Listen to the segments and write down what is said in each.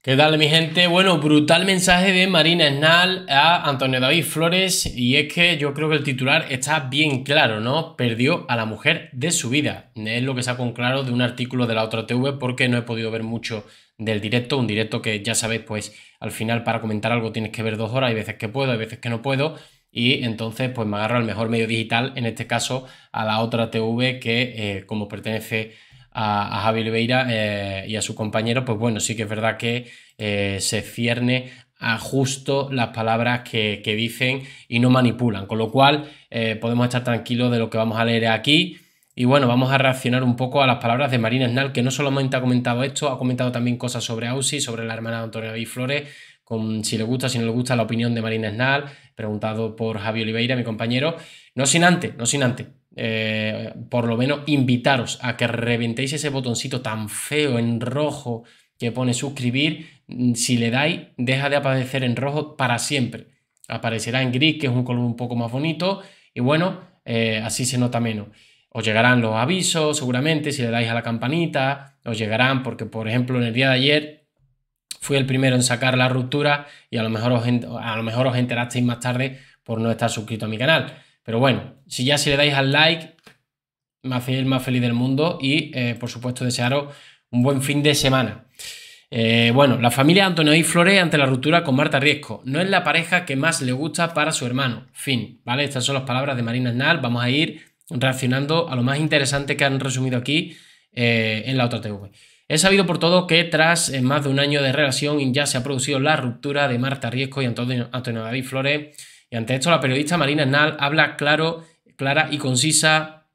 ¿Qué tal mi gente? Bueno, brutal mensaje de Marina Esnal a Antonio David Flores y es que yo creo que el titular está bien claro, ¿no? Perdió a la mujer de su vida. Es lo que sacó claro de un artículo de la otra TV porque no he podido ver mucho del directo, un directo que ya sabéis, pues al final para comentar algo tienes que ver dos horas, hay veces que puedo, hay veces que no puedo y entonces pues me agarro al mejor medio digital, en este caso a la otra TV que eh, como pertenece a, Javi Javier eh, y a su compañero, pues bueno, sí que es verdad que eh, se cierne a justo las palabras que, dicen y no manipulan, con lo cual eh, podemos estar tranquilos de lo que vamos a leer aquí. Y bueno, vamos a reaccionar un poco a las palabras de Marina Snal, que no solamente ha comentado esto, ha comentado también cosas sobre Ausi, sobre la hermana de Antonio David Flores, con si le gusta, si no le gusta la opinión de Marina Snal, preguntado por Javi Oliveira, mi compañero. No sin antes, no sin antes, eh, por lo menos invitaros a que reventéis ese botoncito tan feo en rojo que pone suscribir. Mm, si le dais, deja de aparecer en rojo para siempre. Aparecerá en gris, que es un color un poco más bonito. Y bueno, eh, así se nota menos. Os llegarán los avisos, seguramente, si le dais a la campanita, os llegarán, porque por ejemplo en el día de ayer fui el primero en sacar la ruptura y a lo mejor a lo mejor os enterasteis más tarde por no estar suscrito a mi canal. Pero bueno, si ya si le dais al like, me hacéis el más feliz del mundo y eh, por supuesto desearos un buen fin de semana. Eh, bueno, la familia Antonio y Flores ante la ruptura con Marta Riesco. No es la pareja que más le gusta para su hermano. Fin, ¿vale? Estas son las palabras de Marina Snal. Vamos a ir reaccionando a lo más interesante que han resumido aquí eh, en la otra TV. He sabido por todo que tras más de un año de relación ya se ha producido la ruptura de Marta Riesco y Antonio, Antonio David Flores y ante esto, la periodista Marina Nal habla claro, clara y concisa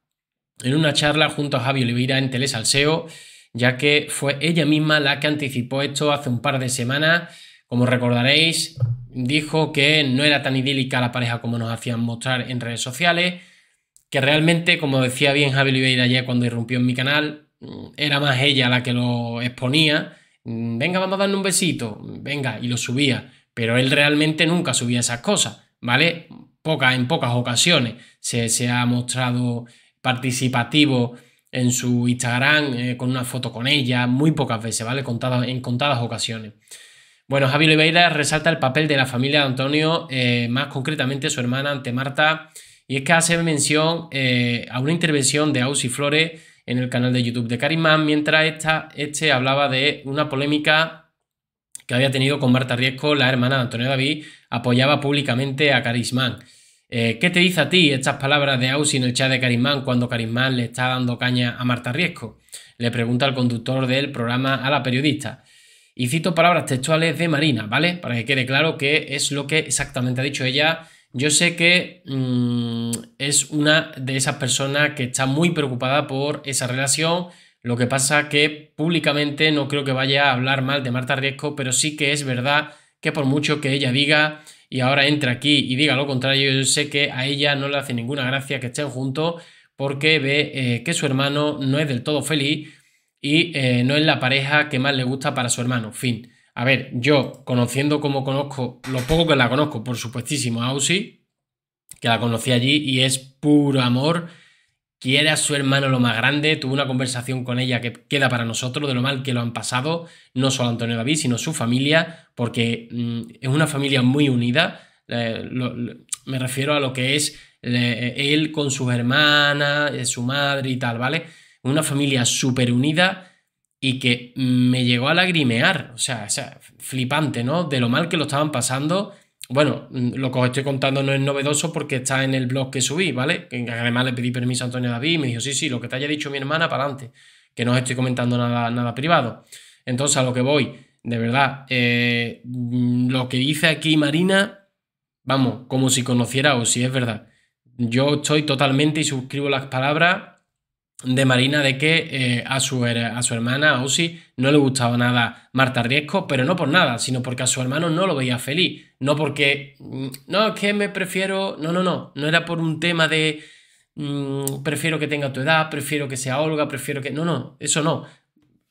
en una charla junto a Javi Oliveira en Telesalseo, ya que fue ella misma la que anticipó esto hace un par de semanas. Como recordaréis, dijo que no era tan idílica la pareja como nos hacían mostrar en redes sociales, que realmente, como decía bien Javi Oliveira ayer cuando irrumpió en mi canal, era más ella la que lo exponía. Mm, venga, vamos a darle un besito, mm, venga, y lo subía. Pero él realmente nunca subía esas cosas. ¿vale? Poca, en pocas ocasiones se, se, ha mostrado participativo en su Instagram eh, con una foto con ella, muy pocas veces, ¿vale? Contadas, en contadas ocasiones. Bueno, Javi Oliveira resalta el papel de la familia de Antonio, eh, más concretamente su hermana ante Marta, y es que hace mención eh, a una intervención de Ausi Flores en el canal de YouTube de Karimán, mientras esta, este hablaba de una polémica que había tenido con Marta Riesco, la hermana de Antonio David, apoyaba públicamente a Carismán. Eh, ¿Qué te dice a ti estas palabras de Ausi en el chat de Carismán cuando Carismán le está dando caña a Marta Riesco? Le pregunta el conductor del programa a la periodista. Y cito palabras textuales de Marina, ¿vale? Para que quede claro qué es lo que exactamente ha dicho ella. Yo sé que mm, es una de esas personas que está muy preocupada por esa relación, lo que pasa que públicamente no creo que vaya a hablar mal de Marta Riesco, pero sí que es verdad que por mucho que ella diga y ahora entra aquí y diga lo contrario, yo sé que a ella no le hace ninguna gracia que estén juntos porque ve eh, que su hermano no es del todo feliz y eh, no es la pareja que más le gusta para su hermano. Fin. A ver, yo, conociendo como conozco, lo poco que la conozco, por supuestísimo, a Ausi, que la conocí allí y es puro amor quiere a su hermano lo más grande, tuvo una conversación con ella que queda para nosotros de lo mal que lo han pasado, no solo Antonio David, sino su familia, porque mm, es una familia muy unida. Eh, me refiero a lo que es eh, él con sus hermanas, eh, su madre y tal, ¿vale? Una familia súper unida y que me llegó a lagrimear, o sea, o sea, flipante, ¿no? De lo mal que lo estaban pasando bueno, mm, lo que os estoy contando no es novedoso porque está en el blog que subí, ¿vale? Además le pedí permiso a Antonio David y me dijo, sí, sí, lo que te haya dicho mi hermana, para adelante, que no os estoy comentando nada, nada privado. Entonces, a lo que voy, de verdad, eh, mm, lo que dice aquí Marina, vamos, como si conociera o si es verdad. Yo estoy totalmente y suscribo las palabras de Marina de que eh, a, su, a su hermana, a Osi, no le gustaba nada Marta Riesco, pero no por nada, sino porque a su hermano no lo veía feliz. No porque, mm, no, es que me prefiero, no, no, no, no era por un tema de, mm, prefiero que tenga tu edad, prefiero que sea Olga, prefiero que, no, no, eso no.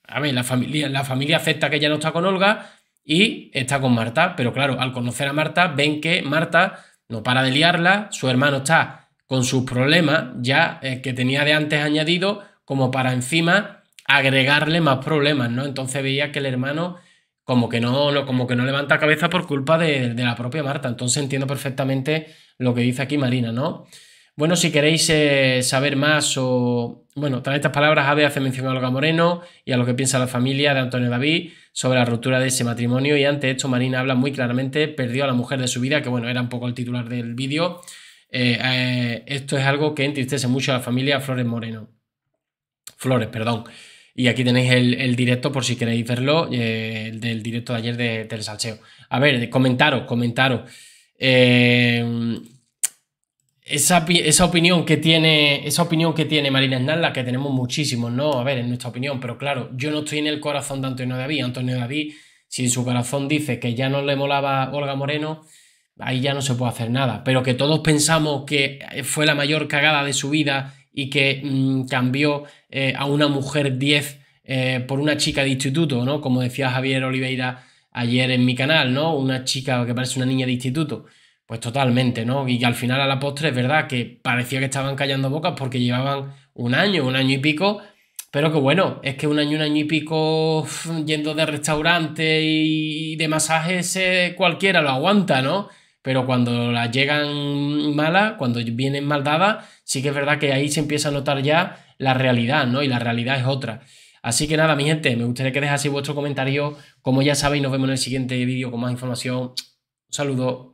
A ver, la familia, la familia acepta que ella no está con Olga y está con Marta, pero claro, al conocer a Marta, ven que Marta no para de liarla, su hermano está con sus problemas ya eh, que tenía de antes añadido, como para encima agregarle más problemas, ¿no? Entonces veía que el hermano como que no, no como que no levanta cabeza por culpa de, la propia Marta. Entonces entiendo perfectamente lo que dice aquí Marina, ¿no? Bueno, si queréis eh, saber más o... Bueno, tras estas palabras, Ave hace mención a Olga Moreno y a lo que piensa la familia de Antonio David sobre la ruptura de ese matrimonio y ante esto Marina habla muy claramente, perdió a la mujer de su vida, que bueno, era un poco el titular del vídeo, eh, eh, esto es algo que entristece mucho a la familia Flores Moreno. Flores, perdón. Y aquí tenéis el, directo por si queréis verlo, eh, del directo de ayer del salseo. A ver, comentaros, comentaros. Esa, opinión que tiene, esa opinión que tiene Marina Hernán, la que tenemos muchísimos, ¿no? A ver, en nuestra opinión, pero claro, yo no estoy en el corazón de Antonio David. Antonio David, si en su corazón dice que ya no le molaba Olga Moreno, ahí ya no se puede hacer nada. Pero que todos pensamos que fue la mayor cagada de su vida y que mm, cambió eh, a una mujer 10 eh, por una chica de instituto, ¿no? Como decía Javier Oliveira ayer en mi canal, ¿no? Una chica que parece una niña de instituto. Pues totalmente, ¿no? Y al final a la postre es verdad que parecía que estaban callando bocas porque llevaban un año, un año y pico, pero que bueno, es que un año, un año y pico yendo de restaurante y de masajes, eh, cualquiera lo aguanta, ¿no? pero cuando las llegan malas, cuando vienen mal dadas, sí que es verdad que ahí se empieza a notar ya la realidad, ¿no? Y la realidad es otra. Así que nada, mi gente, me gustaría que dejase vuestro comentario. Como ya sabéis, nos vemos en el siguiente vídeo con más información. Un saludo.